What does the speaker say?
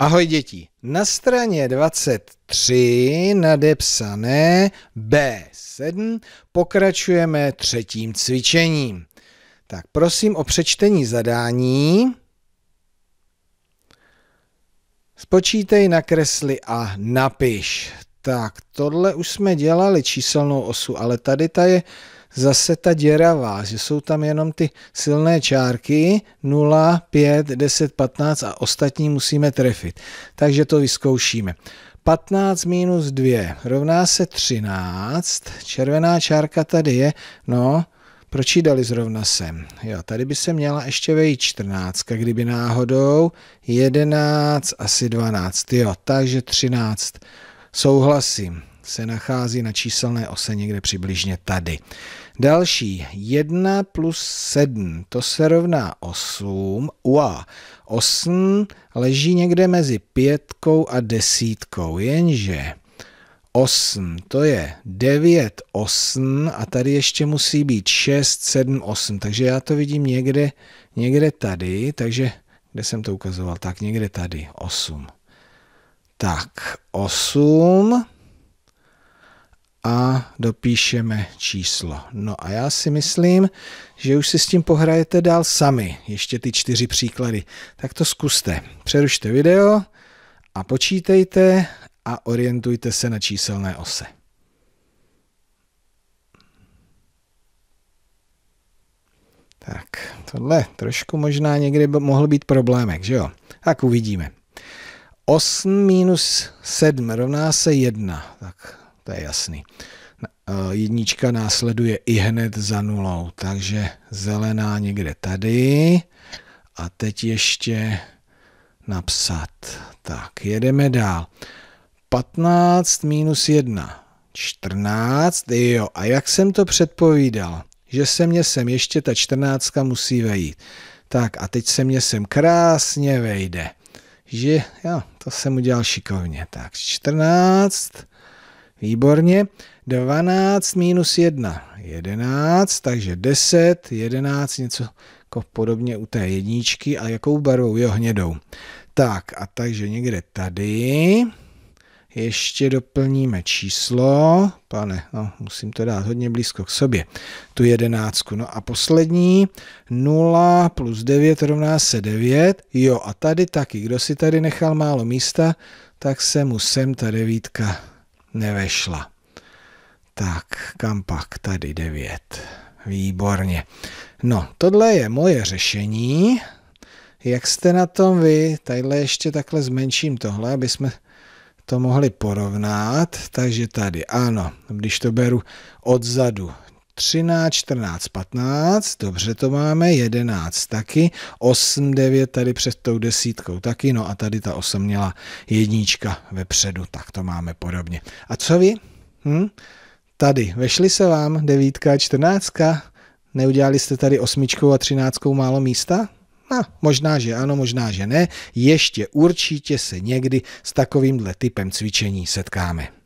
Ahoj děti, na straně 23 nadepsané B7 pokračujeme třetím cvičením. Tak prosím o přečtení zadání. Spočítej, nakresli a napiš. Tak, tohle už jsme dělali číselnou osu, ale tady ta je zase ta děravá, že jsou tam jenom ty silné čárky 0, 5, 10, 15 a ostatní musíme trefit. Takže to vyzkoušíme. 15 minus 2 rovná se 13. Červená čárka tady je. No, proč ji dali zrovna sem? Jo, tady by se měla ještě vejít 14, kdyby náhodou 11, asi 12. Jo, takže 13 Souhlasím, se nachází na číselné ose někde přibližně tady. Další 1 plus 7, to se rovná 8. Ua, 8 leží někde mezi pětkou a desítkou, jenže 8, to je 9, 8 a tady ještě musí být 6, 7, 8, takže já to vidím někde, někde tady, takže kde jsem to ukazoval, tak někde tady, 8. Tak 8 a dopíšeme číslo. No a já si myslím, že už si s tím pohrajete dál sami, ještě ty čtyři příklady. Tak to zkuste. Přerušte video a počítejte a orientujte se na číselné ose. Tak, tohle trošku možná někdy mohl být problémek, že jo? Tak uvidíme. 8 minus 7 rovná se 1. Tak to je jasný. Eh, jednička následuje i hned za nulou, takže zelená někde tady. A teď ještě napsat. Tak, jedeme dál. 15 minus 1, 14, jo, a jak jsem to předpovídal, že se mě sem ještě ta 14 musí vejít. Tak a teď se mě sem krásně vejde že jo, to jsem udělal šikovně. Tak 14, výborně, 12 minus 1, 11, takže 10, 11, něco jako podobně u té jedničky a jakou barvou? Jo, hnědou. Tak a takže někde tady ještě doplníme číslo. Pane, no, musím to dát hodně blízko k sobě. Tu jedenáctku. No a poslední 0 plus 9 rovná se 9. Jo a tady taky. Kdo si tady nechal málo místa, tak se mu sem ta devítka nevešla. Tak, kam pak tady 9. Výborně. No, tohle je moje řešení. Jak jste na tom vy? Tadyhle ještě takhle zmenším tohle, aby jsme to mohli porovnat, takže tady ano, když to beru odzadu, 13, 14, 15, dobře to máme, 11 taky, 8, 9 tady před tou desítkou taky, no a tady ta 8 měla jednička vepředu, tak to máme podobně. A co vy? Hm? Tady, vešli se vám devítka, 14, Neudělali jste tady osmičkou a třináctkou málo místa? No, možná, že ano, možná, že ne. Ještě určitě se někdy s takovýmhle typem cvičení setkáme.